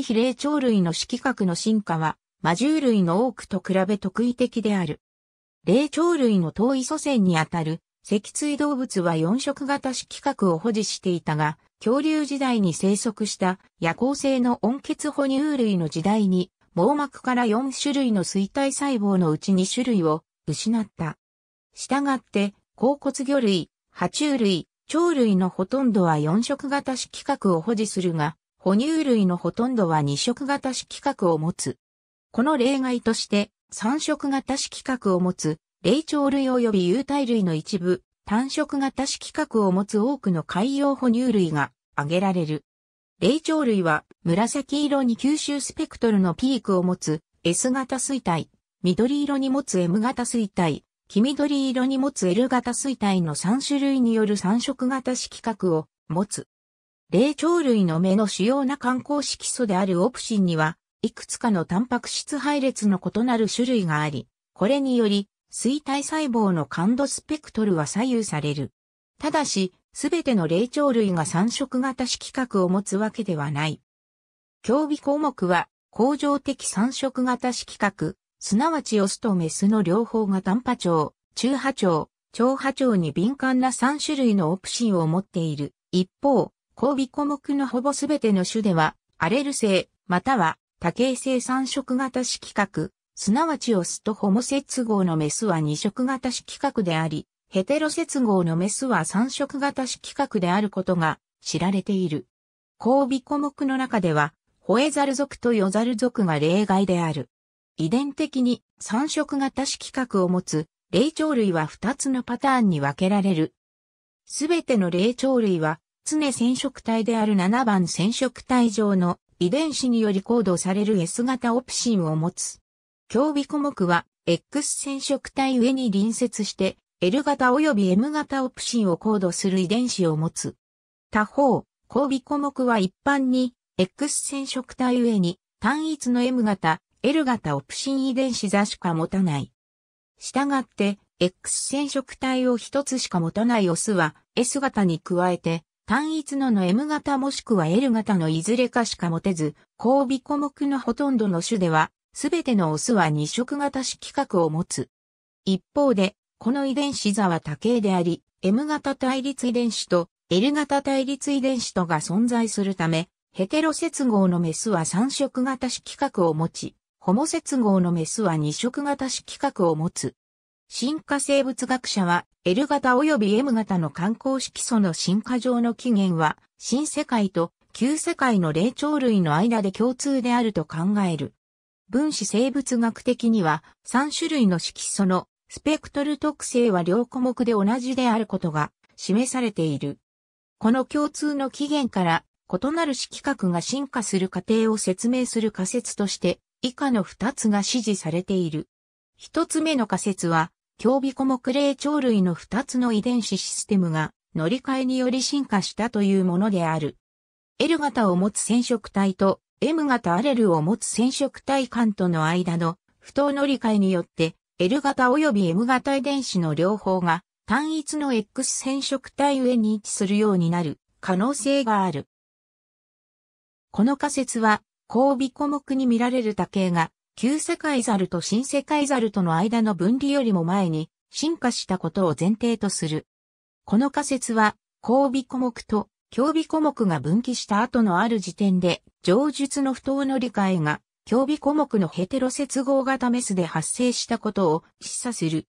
非比例鳥類の色覚の進化は、魔獣類の多くと比べ特異的である。霊長類の遠い祖先にあたる、脊椎動物は四色型色覚を保持していたが、恐竜時代に生息した夜行性の温血哺乳類の時代に、網膜から4種類の衰体細胞のうち2種類を失った。したがって、甲骨魚類、爬虫類、鳥類のほとんどは四色型色覚を保持するが、哺乳類のほとんどは二色型色覚を持つ。この例外として、三色型色覚を持つ、霊長類及び有体類の一部、単色型色覚を持つ多くの海洋哺乳類が挙げられる。霊長類は紫色に吸収スペクトルのピークを持つ S 型水体、緑色に持つ M 型水体、黄緑色に持つ L 型水体の3種類による三色型色覚を持つ。霊長類の目の主要な観光色素であるオプシンには、いくつかのタンパク質配列の異なる種類があり、これにより、水体細胞の感度スペクトルは左右される。ただし、すべての霊長類が三色型色覚を持つわけではない。競技項目は、恒常的三色型色覚、すなわちオスとメスの両方が短波長、中波長、長波長に敏感な3種類のオプシンを持っている。一方、交尾項目のほぼすべての種では、アレル性、または多形性三色型色核、すなわちオスとホモ接合のメスは二色型色核であり、ヘテロ接合のメスは三色型色核であることが知られている。交尾項目の中では、ホエザル族とヨザル族が例外である。遺伝的に三色型色核を持つ霊長類は二つのパターンに分けられる。すべての霊長類は常染色体である7番染色体上の遺伝子によりコードされる S 型オプシンを持つ。競尾項目は、X 染色体上に隣接して、L 型及び M 型オプシンをコードする遺伝子を持つ。他方、交尾項目は一般に、X 染色体上に単一の M 型、L 型オプシン遺伝子座しか持たない。したがって、X 染色体を一つしか持たないオスは、S 型に加えて、単一のの M 型もしくは L 型のいずれかしか持てず、交尾項目のほとんどの種では、すべてのオスは二色型色核を持つ。一方で、この遺伝子座は多形であり、M 型対立遺伝子と L 型対立遺伝子とが存在するため、ヘテロ接合のメスは三色型色核を持ち、ホモ接合のメスは二色型色核を持つ。進化生物学者は、L 型及び M 型の観光色素の進化上の起源は、新世界と旧世界の霊長類の間で共通であると考える。分子生物学的には、3種類の色素のスペクトル特性は両項目で同じであることが示されている。この共通の起源から異なる色覚が進化する過程を説明する仮説として以下の2つが支持されている。1つ目の仮説は競尾コモクレイ鳥類の2つの遺伝子システムが乗り換えにより進化したというものである。L 型を持つ染色体と M 型アレルを持つ染色体間との間の不当乗り換えによって L 型及び M 型遺伝子の両方が単一の X 染色体上に位置するようになる可能性がある。この仮説は、交尾項目に見られる多形が旧世界猿と新世界猿との間の分離よりも前に進化したことを前提とする。この仮説は、交尾項目と競尾項目が分岐した後のある時点で、上述の不当の理解が、競尾項目のヘテロ接合型メスで発生したことを示唆する。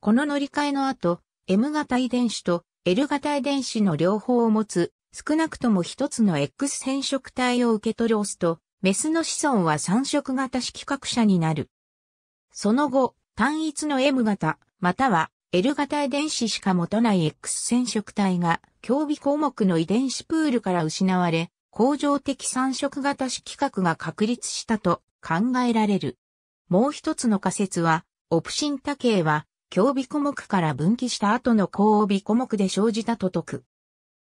この乗り換えの後、M 型遺伝子と L 型遺伝子の両方を持つ、少なくとも一つの X 染色体を受け取るオスと、メスの子孫は三色型色覚者になる。その後、単一の M 型、または L 型遺伝子しか持たない X 染色体が、競技項目の遺伝子プールから失われ、恒常的三色型色覚が確立したと考えられる。もう一つの仮説は、オプシン多形は、競技項目から分岐した後の交尾項目で生じたと説く。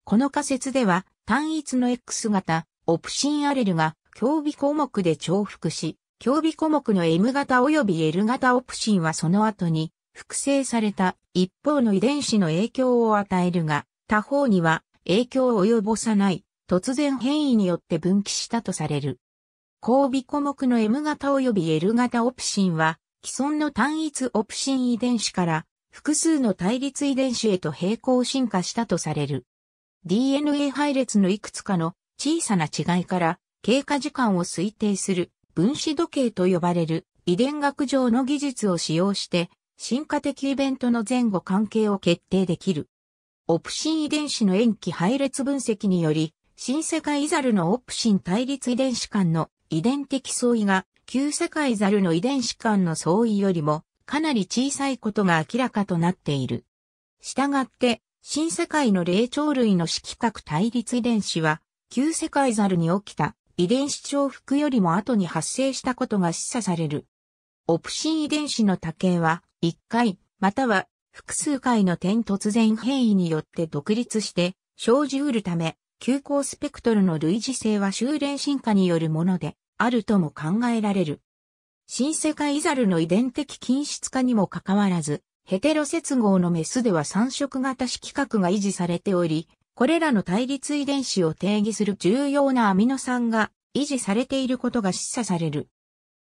この仮説では、単一の X 型、オプシンアレルが、競技項目で重複し、競技項目の M 型及び L 型オプシンはその後に複製された一方の遺伝子の影響を与えるが、他方には影響を及ぼさない突然変異によって分岐したとされる。交尾項目の M 型及び L 型オプシンは既存の単一オプシン遺伝子から複数の対立遺伝子へと並行進化したとされる。DNA 配列のいくつかの小さな違いから経過時間を推定する分子時計と呼ばれる遺伝学上の技術を使用して進化的イベントの前後関係を決定できる。オプシン遺伝子の塩基配列分析により、新世界ザルのオプシン対立遺伝子間の遺伝的相違が旧世界ザルの遺伝子間の相違よりもかなり小さいことが明らかとなっている。したがって、新世界の霊長類の色覚対立遺伝子は、旧世界ザルに起きた遺伝子重複よりも後に発生したことが示唆される。オプシン遺伝子の多形は、1回、または複数回の点突然変異によって独立して生じうるため、急行スペクトルの類似性は修練進化によるもので、あるとも考えられる。新世界ザルの遺伝的均質化にもかかわらず、ヘテロ接合のメスでは三色型色覚が維持されており、これらの対立遺伝子を定義する重要なアミノ酸が維持されていることが示唆される。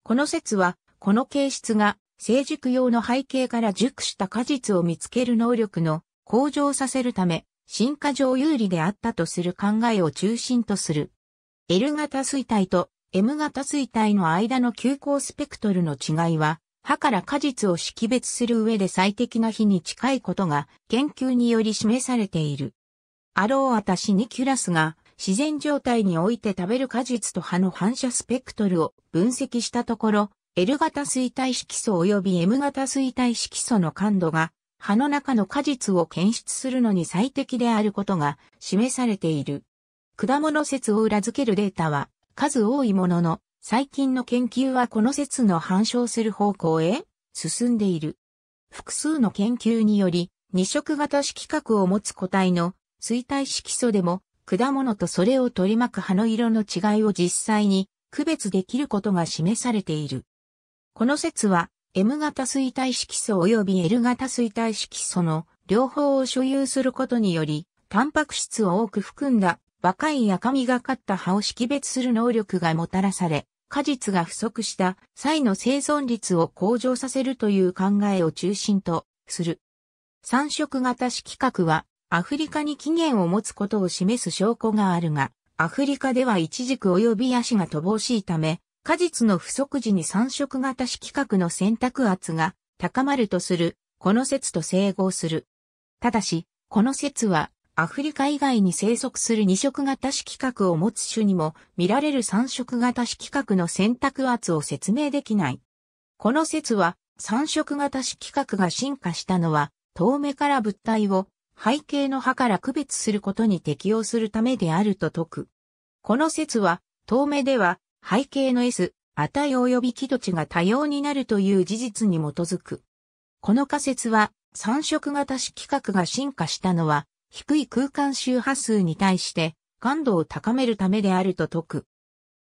この説は、この形質が成熟用の背景から熟した果実を見つける能力の向上させるため、進化上有利であったとする考えを中心とする。L 型衰退と M 型衰退の間の急行スペクトルの違いは、歯から果実を識別する上で最適な日に近いことが研究により示されている。アローアタシニキュラスが自然状態において食べる果実と葉の反射スペクトルを分析したところ、L 型水体色素及び M 型水体色素の感度が葉の中の果実を検出するのに最適であることが示されている。果物説を裏付けるデータは数多いものの、最近の研究はこの説の反証する方向へ進んでいる。複数の研究により、二色型色覚を持つ個体の水体色素でも、果物とそれを取り巻く葉の色の違いを実際に区別できることが示されている。この説は、M 型水体色素及び L 型水体色素の両方を所有することにより、タンパク質を多く含んだ若い赤みがかった葉を識別する能力がもたらされ、果実が不足した際の生存率を向上させるという考えを中心とする。三色型色覚はアフリカに起源を持つことを示す証拠があるが、アフリカではイチジク及び足が乏しいため、果実の不足時に三色型色覚の選択圧が高まるとする、この説と整合する。ただし、この説は、アフリカ以外に生息する二色型色覚を持つ種にも見られる三色型色覚の選択圧を説明できない。この説は三色型色覚が進化したのは遠目から物体を背景の葉から区別することに適用するためであると説く。この説は、遠目では、背景の S、値及び気土値が多様になるという事実に基づく。この仮説は、三色型規格が進化したのは、低い空間周波数に対して、感度を高めるためであると説く。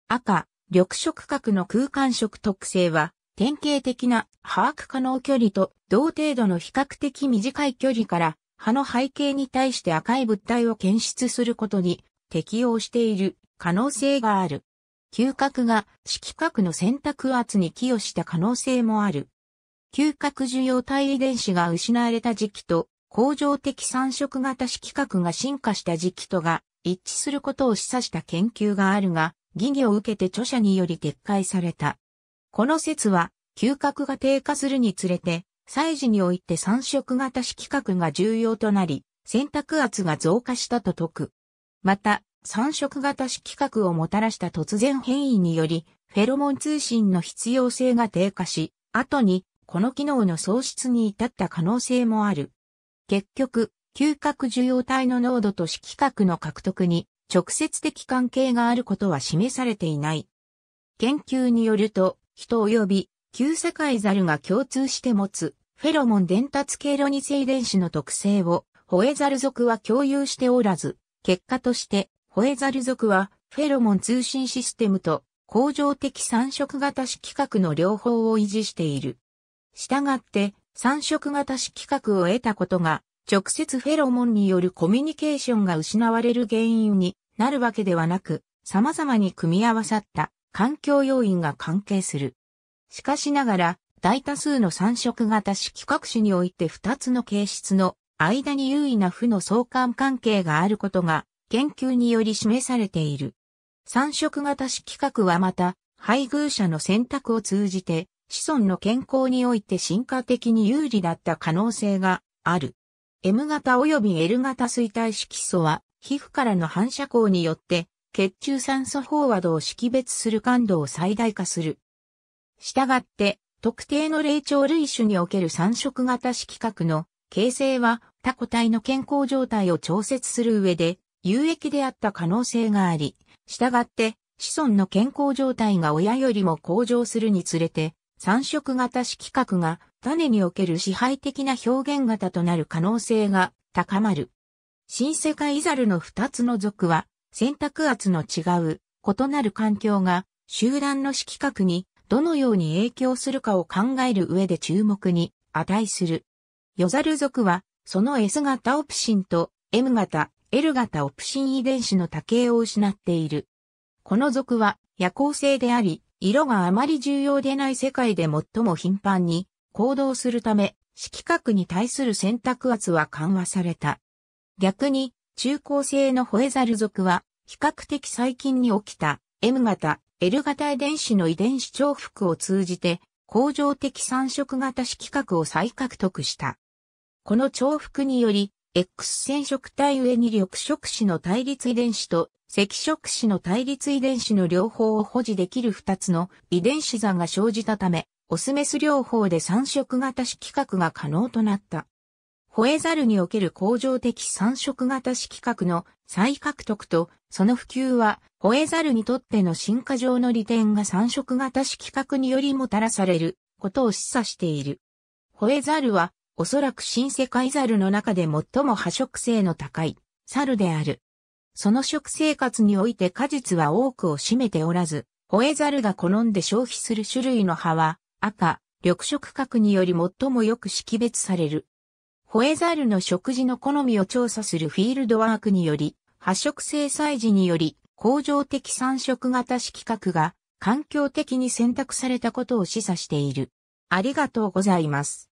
赤、緑色核の空間色特性は、典型的な把握可能距離と同程度の比較的短い距離から葉の背景に対して赤い物体を検出することに適応している可能性がある。嗅覚が色覚の選択圧に寄与した可能性もある。嗅覚受容体遺伝子が失われた時期と、恒常的三色型色覚が進化した時期とが一致することを示唆した研究があるが、疑義を受けて著者により撤回された。この説は、嗅覚が低下するにつれて、祭事において三色型色覚が重要となり、選択圧が増加したと説く。また、三色型色覚をもたらした突然変異により、フェロモン通信の必要性が低下し、後に、この機能の喪失に至った可能性もある。結局、嗅覚受容体の濃度と色覚の獲得に直接的関係があることは示されていない。研究によると、人及び旧世界猿が共通して持つフェロモン伝達経路二性電子の特性をホエザル族は共有しておらず、結果としてホエザル族はフェロモン通信システムと恒常的三色型式核の両方を維持している。したがって三色型式核を得たことが直接フェロモンによるコミュニケーションが失われる原因になるわけではなく、様々に組み合わさった環境要因が関係する。しかしながら、大多数の三色型色覚種において二つの形質の間に優位な負の相関関係があることが研究により示されている。三色型色覚はまた、配偶者の選択を通じて子孫の健康において進化的に有利だった可能性がある。M 型及び L 型衰退色素は皮膚からの反射光によって血中酸素飽和度を識別する感度を最大化する。したがって、特定の霊長類種における三色型色覚の形成は他個体の健康状態を調節する上で有益であった可能性があり、したがって子孫の健康状態が親よりも向上するにつれて、三色型色覚が種における支配的な表現型となる可能性が高まる。新世界ザルの二つの属は選択圧の違う異なる環境が集団の色覚にどのように影響するかを考える上で注目に値する。ヨザル族は、その S 型オプシンと M 型、L 型オプシン遺伝子の多形を失っている。この族は夜行性であり、色があまり重要でない世界で最も頻繁に行動するため、色覚に対する選択圧は緩和された。逆に、中高性のホエザル族は、比較的最近に起きた M 型、L 型遺伝子の遺伝子重複を通じて、恒常的三色型色核を再獲得した。この重複により、X 染色体上に緑色子の対立遺伝子と赤色子の対立遺伝子の両方を保持できる2つの遺伝子座が生じたため、オスメス両方で三色型色核が可能となった。ホエザルにおける恒常的三色型色覚の再獲得と、その普及は、ホエザルにとっての進化上の利点が三色型色覚によりもたらされることを示唆している。ホエザルは、おそらく新世界ザルの中で最も破食性の高い、サルである。その食生活において果実は多くを占めておらず、ホエザルが好んで消費する種類の葉は、赤、緑色核により最もよく識別される。ホエザールの食事の好みを調査するフィールドワークにより、発色制裁時により、恒常的三色型色覚が環境的に選択されたことを示唆している。ありがとうございます。